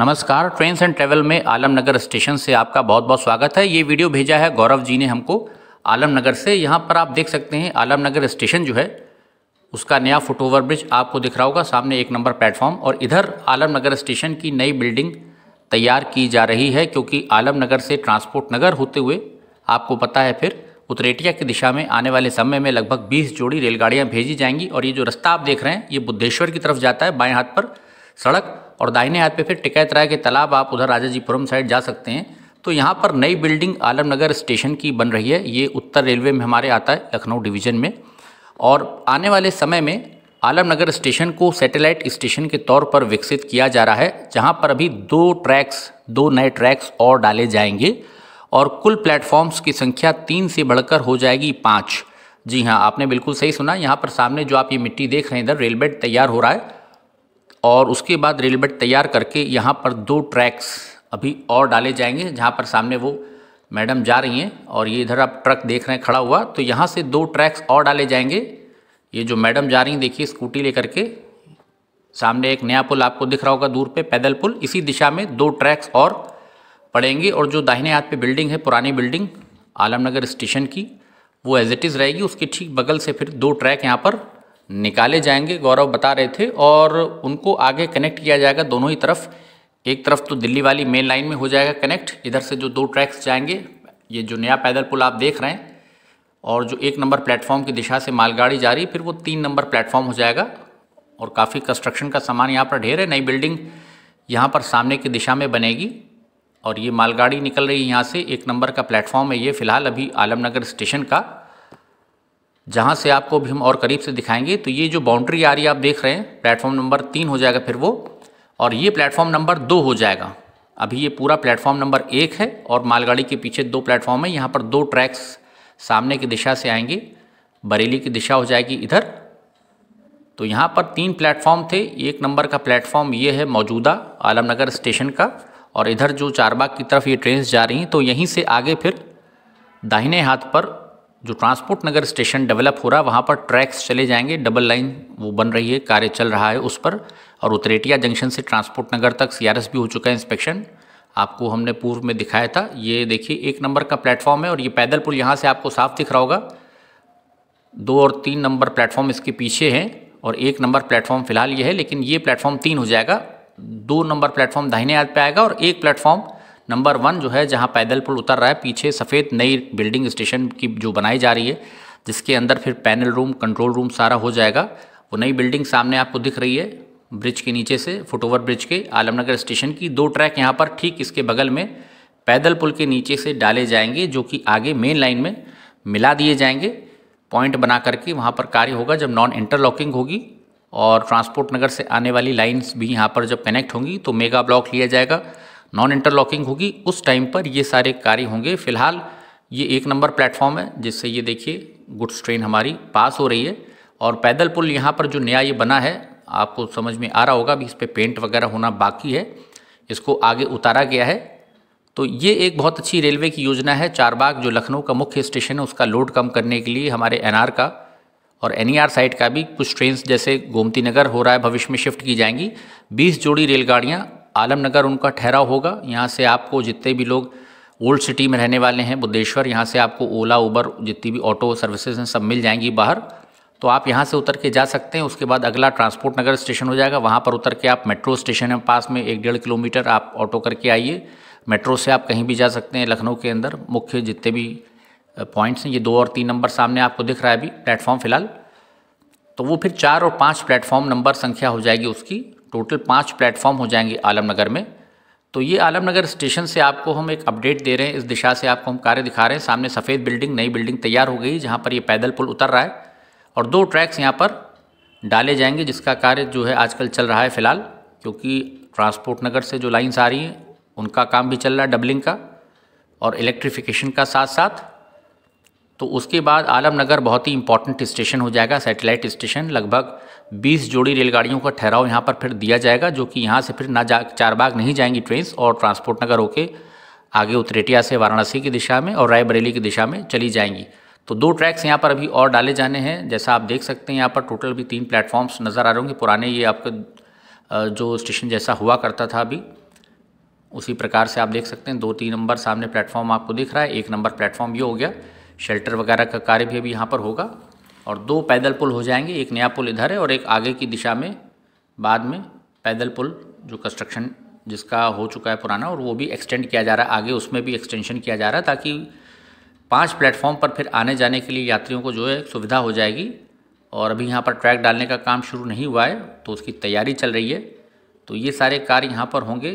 नमस्कार trains and travel में Alamnagar station से आपका बहुत बहुत स्वागत है ये वीडियो भेजा है गौरव जी ने हमको आलमनगर से यहाँ पर आप देख सकते हैं आलमनगर स्टेशन जो है उसका नया फुट ओवर ब्रिज आपको दिख रहा होगा सामने एक नंबर प्लेटफॉर्म और इधर आलमनगर स्टेशन की नई बिल्डिंग तैयार की जा रही है क्योंकि आलमनगर से ट्रांसपोर्ट नगर होते हुए आपको पता है फिर उतरेटिया की दिशा में आने वाले समय में लगभग 20 जोड़ी रेलगाड़ियां भेजी जाएंगी और ये जो रास्ता आप देख रहे हैं ये बुद्धेश्वर की तरफ जाता है बाएं हाथ पर सड़क और दाहिने हाथ पे फिर टिकैतराय के तालाब आप उधर राजाजीपुरम साइड जा सकते हैं तो यहाँ पर नई बिल्डिंग आलमनगर स्टेशन की बन रही है ये उत्तर रेलवे में हमारे आता है लखनऊ डिवीज़न में और आने वाले समय में आलमनगर स्टेशन को सैटेलाइट स्टेशन के तौर पर विकसित किया जा रहा है जहाँ पर अभी दो ट्रैक्स दो नए ट्रैक्स और डाले जाएंगे और कुल प्लेटफॉर्म्स की संख्या तीन से बढ़कर हो जाएगी पाँच जी हाँ आपने बिल्कुल सही सुना यहाँ पर सामने जो आप ये मिट्टी देख रहे हैं इधर रेलबेड तैयार हो रहा है और उसके बाद रेल बेड तैयार करके यहाँ पर दो ट्रैक्स अभी और डाले जाएंगे जहाँ पर सामने वो मैडम जा रही हैं और ये इधर आप ट्रक देख रहे हैं खड़ा हुआ तो यहाँ से दो ट्रैक्स और डाले जाएंगे ये जो मैडम जा रही हैं देखिए स्कूटी लेकर के सामने एक नया पुल आपको दिख रहा होगा दूर पे पैदल पुल इसी दिशा में दो ट्रैक्स और पड़ेंगे और जो दाहिने हाथ पे बिल्डिंग है पुरानी बिल्डिंग आलमनगर स्टेशन की वो एज इट इज़ रहेगी उसके ठीक बगल से फिर दो ट्रैक यहाँ पर निकाले जाएंगे गौरव बता रहे थे और उनको आगे कनेक्ट किया जाएगा दोनों ही तरफ एक तरफ तो दिल्ली वाली मेन लाइन में हो जाएगा कनेक्ट इधर से जो दो ट्रैक्स जाएंगे ये जो नया पैदल पुल आप देख रहे हैं और जो एक नंबर प्लेटफॉर्म की दिशा से मालगाड़ी जा रही फिर वो तीन नंबर प्लेटफॉर्म हो जाएगा और काफ़ी कंस्ट्रक्शन का सामान यहाँ पर ढेर है नई बिल्डिंग यहाँ पर सामने की दिशा में बनेगी और ये मालगाड़ी निकल रही है यहाँ से एक नंबर का प्लेटफॉर्म है ये फ़िलहाल अभी आलमनगर स्टेशन का जहाँ से आपको भी हम और करीब से दिखाएंगे तो ये जो बाउंड्री आ रही है आप देख रहे हैं प्लेटफॉर्म नंबर तीन हो जाएगा फिर वो और ये प्लेटफॉर्म नंबर दो हो जाएगा अभी ये पूरा प्लेटफॉर्म नंबर एक है और मालगाड़ी के पीछे दो प्लेटफॉर्म है यहाँ पर दो ट्रैक्स सामने की दिशा से आएंगे बरेली की दिशा हो जाएगी इधर तो यहाँ पर तीन प्लेटफॉर्म थे एक नंबर का प्लेटफॉर्म ये है मौजूदा आलमनगर स्टेशन का और इधर जो चारबाग की तरफ ये ट्रेन जा रही हैं तो यहीं से आगे फिर दाहिने हाथ पर जो ट्रांसपोर्ट नगर स्टेशन डेवलप हो रहा है वहाँ पर ट्रैक्स चले जाएंगे डबल लाइन वो बन रही है कार्य चल रहा है उस पर और उतरेटिया जंक्शन से ट्रांसपोर्ट नगर तक सी भी हो चुका है इंस्पेक्शन आपको हमने पूर्व में दिखाया था ये देखिए एक नंबर का प्लेटफॉर्म है और ये पैदल पुल यहाँ से आपको साफ दिख रहा होगा दो और तीन नंबर प्लेटफॉर्म इसके पीछे हैं और एक नंबर प्लेटफॉर्म फिलहाल ये है लेकिन ये प्लेटफॉर्म तीन हो जाएगा दो नंबर प्लेटफॉर्म दाहिने हाथ पे आएगा और एक प्लेटफॉर्म नंबर वन जो है जहाँ पैदल पुल उतर रहा है पीछे सफ़ेद नई बिल्डिंग स्टेशन की जो बनाई जा रही है जिसके अंदर फिर पैनल रूम कंट्रोल रूम सारा हो जाएगा वो नई बिल्डिंग सामने आपको दिख रही है ब्रिज के नीचे से फुटओवर ब्रिज के आलमनगर स्टेशन की दो ट्रैक यहाँ पर ठीक इसके बगल में पैदल पुल के नीचे से डाले जाएंगे जो कि आगे मेन लाइन में मिला दिए जाएंगे पॉइंट बना करके वहाँ पर कार्य होगा जब नॉन इंटरलॉकिंग होगी और ट्रांसपोर्ट नगर से आने वाली लाइन्स भी यहाँ पर जब कनेक्ट होंगी तो मेगा ब्लॉक लिया जाएगा नॉन इंटरलॉकिंग होगी उस टाइम पर ये सारे कार्य होंगे फिलहाल ये एक नंबर प्लेटफॉर्म है जिससे ये देखिए गुड्स ट्रेन हमारी पास हो रही है और पैदल पुल यहाँ पर जो नया ये बना है आपको समझ में आ रहा होगा अभी इस पर पे पेंट वगैरह होना बाकी है इसको आगे उतारा गया है तो ये एक बहुत अच्छी रेलवे की योजना है चारबाग जो लखनऊ का मुख्य स्टेशन है उसका लोड कम करने के लिए हमारे एनआर का और एन ई साइड का भी कुछ ट्रेन जैसे गोमती नगर हो रहा है भविष्य में शिफ्ट की जाएंगी 20 जोड़ी रेलगाड़ियाँ आलमनगर उनका ठहरा होगा यहाँ से आपको जितने भी लोग ओल्ड सिटी में रहने वाले हैं बुद्धेश्वर यहाँ से आपको ओला उबर जितनी भी ऑटो सर्विसेज हैं सब मिल जाएंगी बाहर तो आप यहाँ से उतर के जा सकते हैं उसके बाद अगला ट्रांसपोर्ट नगर स्टेशन हो जाएगा वहाँ पर उतर के आप मेट्रो स्टेशन है पास में एक डेढ़ किलोमीटर आप ऑटो करके आइए मेट्रो से आप कहीं भी जा सकते हैं लखनऊ के अंदर मुख्य जितने भी पॉइंट्स हैं ये दो और तीन नंबर सामने आपको दिख रहा है अभी प्लेटफॉर्म फ़िलहाल तो वो फिर चार और पाँच प्लेटफॉर्म नंबर संख्या हो जाएगी उसकी टोटल पाँच प्लेटफॉर्म हो जाएंगे आलमनगर में तो ये आलमनगर स्टेशन से आपको हम एक अपडेट दे रहे हैं इस दिशा से आपको हम कार्य दिखा रहे हैं सामने सफ़ेद बिल्डिंग नई बिल्डिंग तैयार हो गई जहाँ पर ये पैदल पुल उतर रहा है और दो ट्रैक्स यहाँ पर डाले जाएंगे जिसका कार्य जो है आजकल चल रहा है फिलहाल क्योंकि ट्रांसपोर्ट नगर से जो लाइन्स आ रही हैं उनका काम भी चल रहा है डबलिंग का और इलेक्ट्रिफिकेशन का साथ साथ तो उसके बाद आलमनगर बहुत ही इंपॉर्टेंट स्टेशन हो जाएगा सैटेलाइट स्टेशन लगभग 20 जोड़ी रेलगाड़ियों का ठहराव यहाँ पर फिर दिया जाएगा जो कि यहाँ से फिर ना जा चारबाग नहीं जाएंगी ट्रेन्स और ट्रांसपोर्ट नगर होके आगे उतरेटिया से वाराणसी की दिशा में और रायबरेली की दिशा में चली जाएंगी तो दो ट्रैक्स यहाँ पर अभी और डाले जाने हैं जैसा आप देख सकते हैं यहाँ पर टोटल भी तीन प्लेटफॉर्म्स नज़र आ रहे होंगे पुराने ये आपके जो स्टेशन जैसा हुआ करता था अभी उसी प्रकार से आप देख सकते हैं दो तीन नंबर सामने प्लेटफॉर्म आपको दिख रहा है एक नंबर प्लेटफॉर्म ये हो गया शेल्टर वगैरह का कार्य भी अभी यहाँ पर होगा और दो पैदल पुल हो जाएंगे एक नया पुल इधर है और एक आगे की दिशा में बाद में पैदल पुल जो कंस्ट्रक्शन जिसका हो चुका है पुराना और वो भी एक्सटेंड किया जा रहा है आगे उसमें भी एक्सटेंशन किया जा रहा है ताकि पांच प्लेटफॉर्म पर फिर आने जाने के लिए यात्रियों को जो है सुविधा हो जाएगी और अभी यहाँ पर ट्रैक डालने का काम शुरू नहीं हुआ है तो उसकी तैयारी चल रही है तो ये सारे कार्य यहाँ पर होंगे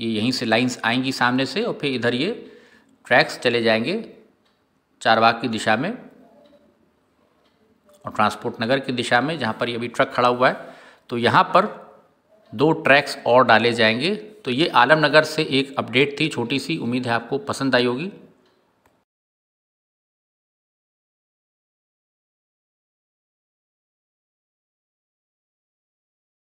ये यहीं से लाइन्स आएंगी सामने से और फिर इधर ये ट्रैक्स चले जाएंगे चारबाग की दिशा में और ट्रांसपोर्ट नगर की दिशा में जहाँ पर ये अभी ट्रक खड़ा हुआ है तो यहाँ पर दो ट्रैक्स और डाले जाएंगे तो ये आलमनगर से एक अपडेट थी छोटी सी उम्मीद है आपको पसंद आई होगी